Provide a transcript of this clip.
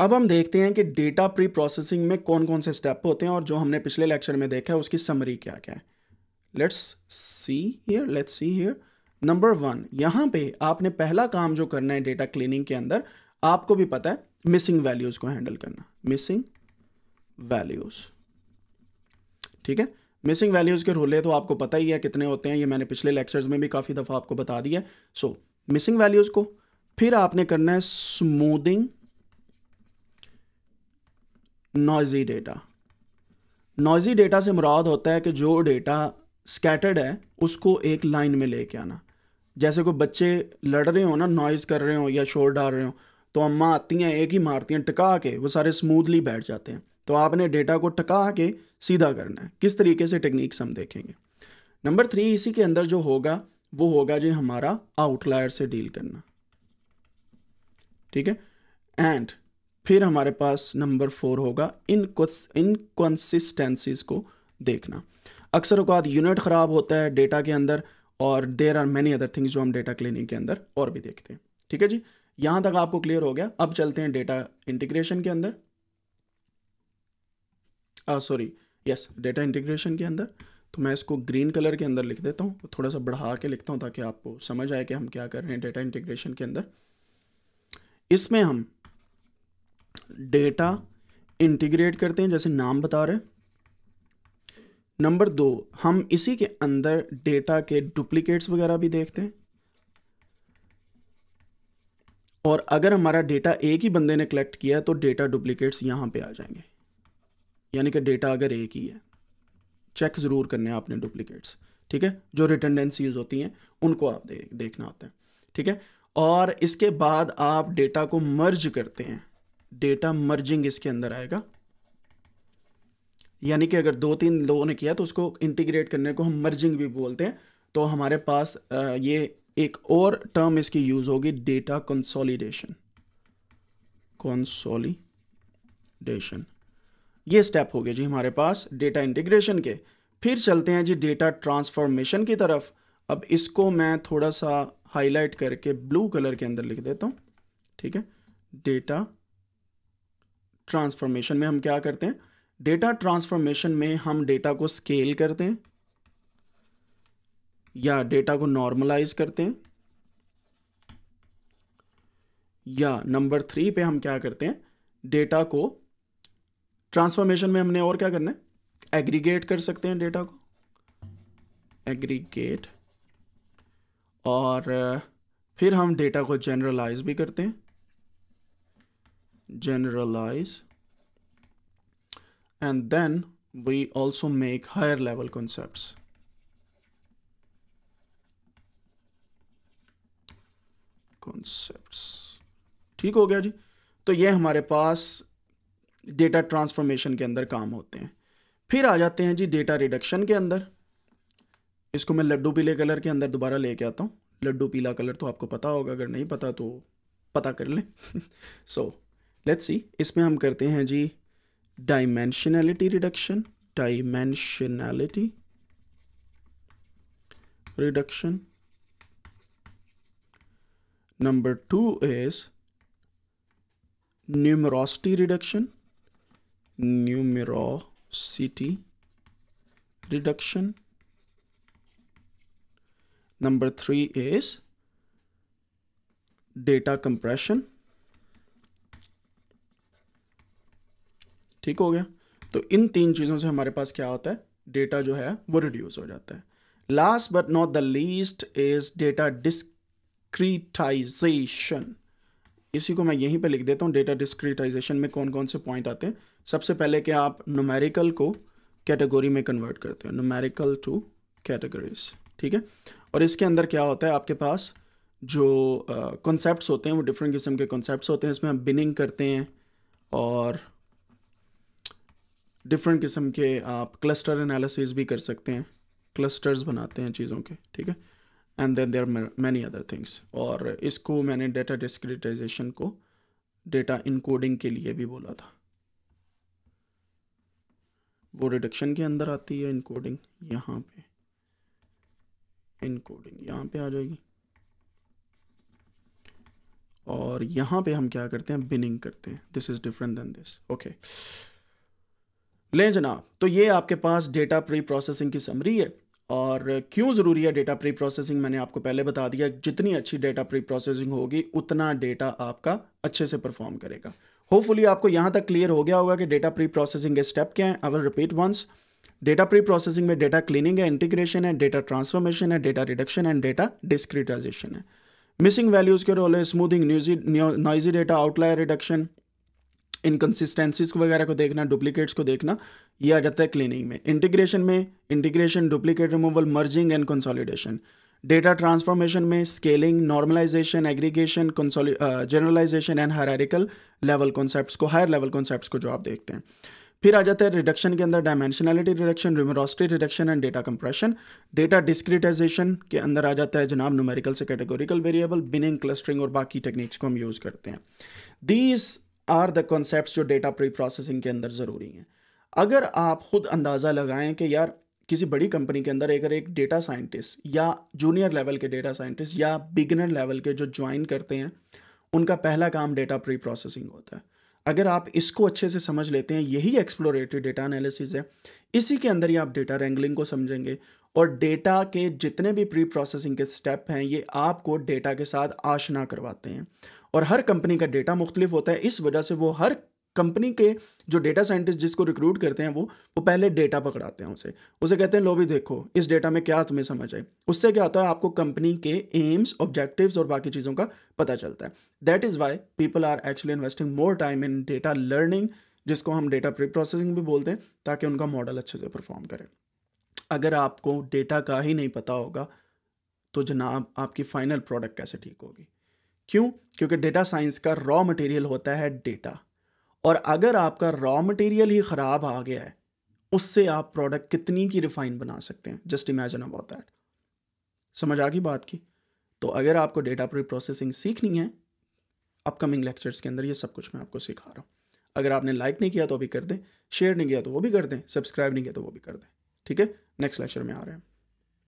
अब हम देखते हैं कि डेटा प्री प्रोसेसिंग में कौन कौन से स्टेप होते हैं और जो हमने पिछले लेक्चर में देखा है उसकी समरी क्या क्या है let's see here let's see here number one यहां पे आपने पहला काम जो करना है डेटा क्लीनिंग के अंदर आपको भी पता है मिसिंग वैल्यूज़ को हैंडल करना मिसिंग वैल्यूज़ ठीक है मिसिंग वैल्यूज़ के रोले तो आपको पता ही है कितने होते हैं ये मैंने पिछले लेक्चर्स में भी काफ़ी दफ़ा आपको बता दिया सो मिसिंग वैल्यूज़ को फिर आपने करना है smoothing noisy data noisy data से मुराद होता है कि जो डेटा स्कैटर्ड है उसको एक लाइन में लेके आना जैसे कोई बच्चे लड़ रहे हो ना नॉइज़ कर रहे हो या शोर डाल रहे हो तो अम्मा आती हैं एक ही मारती हैं टका के वो सारे स्मूथली बैठ जाते हैं तो आपने डेटा को टका के सीधा करना है किस तरीके से टेक्निक्स हम देखेंगे नंबर थ्री इसी के अंदर जो होगा वो होगा जी हमारा आउटलायर से डील करना ठीक है एंड फिर हमारे पास नंबर फोर होगा इन इनकन्सिस्टेंसीज को देखना अक्सर अवकात यूनिट ख़राब होता है डेटा के अंदर और there are many other things जो हम डेटा क्लिनिक के अंदर और भी देखते हैं ठीक है जी यहाँ तक आपको क्लियर हो गया अब चलते हैं डेटा इंटीग्रेशन के अंदर सॉरी यस डेटा इंटीग्रेशन के अंदर तो मैं इसको ग्रीन कलर के अंदर लिख देता हूँ थोड़ा सा बढ़ा के लिखता हूँ ताकि आपको समझ आए कि हम क्या कर रहे हैं डेटा इंटीग्रेशन के अंदर इसमें हम डेटा इंटीग्रेट करते हैं जैसे नाम बता रहे नंबर दो हम इसी के अंदर डेटा के डुप्लीकेट्स वगैरह भी देखते हैं और अगर हमारा डेटा एक ही बंदे ने कलेक्ट किया तो डेटा डुप्लीकेट्स यहां पे आ जाएंगे यानी कि डेटा अगर एक ही है चेक ज़रूर करने हैं आपने डुप्लीकेट्स ठीक है जो रिटेंडेंसीज होती हैं उनको आप दे, देखना होता है ठीक है और इसके बाद आप डेटा को मर्ज करते हैं डेटा मर्जिंग इसके अंदर आएगा यानी कि अगर दो तीन लोगों ने किया तो उसको इंटीग्रेट करने को हम मर्जिंग भी बोलते हैं तो हमारे पास ये एक और टर्म इसकी यूज़ होगी डेटा कंसोलिडेशन कंसोलिडेशन ये स्टेप हो गया जी हमारे पास डेटा इंटीग्रेशन के फिर चलते हैं जी डेटा ट्रांसफॉर्मेशन की तरफ अब इसको मैं थोड़ा सा हाईलाइट करके ब्लू कलर के अंदर लिख देता हूँ ठीक है डेटा ट्रांसफॉर्मेशन में हम क्या करते हैं डेटा ट्रांसफॉर्मेशन में हम डेटा को स्केल करते हैं या डेटा को नॉर्मलाइज करते हैं या नंबर थ्री पे हम क्या करते हैं डेटा को ट्रांसफॉर्मेशन में हमने और क्या करना है एग्रीगेट कर सकते हैं डेटा को एग्रीगेट और फिर हम डेटा को जनरलाइज भी करते हैं generalize and then we also make higher level concepts. concepts ठीक हो गया जी तो ये हमारे पास डेटा ट्रांसफॉर्मेशन के अंदर काम होते हैं फिर आ जाते हैं जी डेटा रिडक्शन के अंदर इसको मैं लड्डू पीले कलर के अंदर दोबारा लेके आता हूँ लड्डू पीला कलर तो आपको पता होगा अगर नहीं पता तो पता कर लें सो so, लेट्स सी इसमें हम करते हैं जी dimensionality reduction dimensionality reduction number two is numerosity reduction numerosity reduction number three is data compression ठीक हो गया तो इन तीन चीज़ों से हमारे पास क्या होता है डेटा जो है वो रिड्यूस हो जाता है last but not the least is data discretization इसी को मैं यहीं पे लिख देता हूँ डेटा डिस्क्रीटाइजेशन में कौन कौन से पॉइंट आते हैं सबसे पहले कि आप नोमेरिकल को कैटेगोरी में कन्वर्ट करते हो नोमेरिकल टू कैटेगरीज ठीक है और इसके अंदर क्या होता है आपके पास जो कॉन्सेप्ट्स uh, होते हैं वो डिफरेंट किस्म के कॉन्सेप्ट्स होते हैं इसमें हम बिनिंग करते हैं और डिफरेंट किस्म के आप क्लस्टर एनालिसिस भी कर सकते हैं क्लस्टर्स बनाते हैं चीज़ों के ठीक है and then there many other things और इसको मैंने डेटा डिस्क्रिटाइजेशन को डेटा इनकोडिंग के लिए भी बोला था वो रिडक्शन के अंदर आती है इनकोडिंग यहाँ पे इनकोडिंग यहाँ पे आ जाएगी और यहाँ पे हम क्या करते हैं बिनिंग करते हैं this is different than this okay लें जनाब तो ये आपके पास डेटा प्री प्रोसेसिंग की समरी है और क्यों ज़रूरी है डेटा प्री प्रोसेसिंग मैंने आपको पहले बता दिया जितनी अच्छी डेटा प्री प्रोसेसिंग होगी उतना डेटा आपका अच्छे से परफॉर्म करेगा होपफुली आपको यहाँ तक क्लियर हो गया होगा कि डेटा प्री प्रोसेसिंग के स्टेप क्या हैं our repeat once data pre processing में डेटा क्लीनिंग है इंटीग्रेशन है डेटा ट्रांसफॉर्मेशन है data reduction and data discretization है मिसिंग वैल्यूज़ के रोल है smoothing noisy noisy data outlier reduction inconsistencies को वगैरह को देखना डुप्लीकेट्स को देखना ये आ जाता है क्लीनिंग में इंटीग्रेशन में integration duplicate removal merging and consolidation data transformation में scaling normalization aggregation generalization and hierarchical level concept को हायर लेवल कॉन्सेप्ट को जो आप देखते हैं फिर आ जाता है रिडक्शन के अंदर dimensionality reduction numerosity reduction and data compression data discretization के अंदर आ जाता है जनाब न्यूमेरिकल से कैटेगोरिकल वेरिएबल बिनिंग क्लस्टरिंग और बाकी टेक्निक्स को हम यूज़ करते हैं दीज आर द कॉन्सेप्ट जो डेटा प्री प्रोसेसिंग के अंदर ज़रूरी हैं अगर आप खुद अंदाज़ा लगाएं कि यार किसी बड़ी कंपनी के अंदर अगर एक डेटा साइंटिस्ट या जूनियर लेवल के डेटा साइंटिस्ट या बिगनर लेवल के जो ज्वाइन करते हैं उनका पहला काम डेटा प्री प्रोसेसिंग होता है अगर आप इसको अच्छे से समझ लेते हैं यही एक्सप्लोरेटरी डेटा एनालिसिस है इसी के अंदर ही आप डेटा रेंगलिंग को समझेंगे और डेटा के जितने भी प्री प्रोसेसिंग के स्टेप हैं ये आपको डेटा के साथ आशना करवाते हैं और हर कंपनी का डेटा मुख्तलिफ होता है इस वजह से वो हर कंपनी के जो डेटा साइंटिस्ट जिसको रिक्रूट करते हैं वो वो पहले डेटा पकड़ाते हैं उसे उसे कहते हैं लो भी देखो इस डेटा में क्या तुम्हें समझ आए उससे क्या होता है आपको कंपनी के एम्स ऑब्जेक्टिव्स और बाकी चीज़ों का पता चलता है that is why people are actually investing more time in data learning जिसको हम डेटा प्री प्रोसेसिंग भी बोलते हैं ताकि उनका मॉडल अच्छे से परफॉर्म करें अगर आपको डेटा का ही नहीं पता होगा तो जनाब आपकी फाइनल प्रोडक्ट कैसे ठीक होगी क्यों क्योंकि डेटा साइंस का रॉ मटेरियल होता है डेटा और अगर आपका रॉ मटेरियल ही ख़राब आ गया है उससे आप प्रोडक्ट कितनी की रिफाइन बना सकते हैं जस्ट इमेजन अबाउट दैट समझ आ गई बात की तो अगर आपको डेटा प्री प्रोसेसिंग सीखनी है अपकमिंग लेक्चर्स के अंदर ये सब कुछ मैं आपको सिखा रहा हूँ अगर आपने लाइक नहीं किया तो अभी कर दें शेयर नहीं किया तो वो भी कर दें सब्सक्राइब नहीं किया तो वो भी कर दें ठीक है नेक्स्ट लेक्चर में आ रहे हैं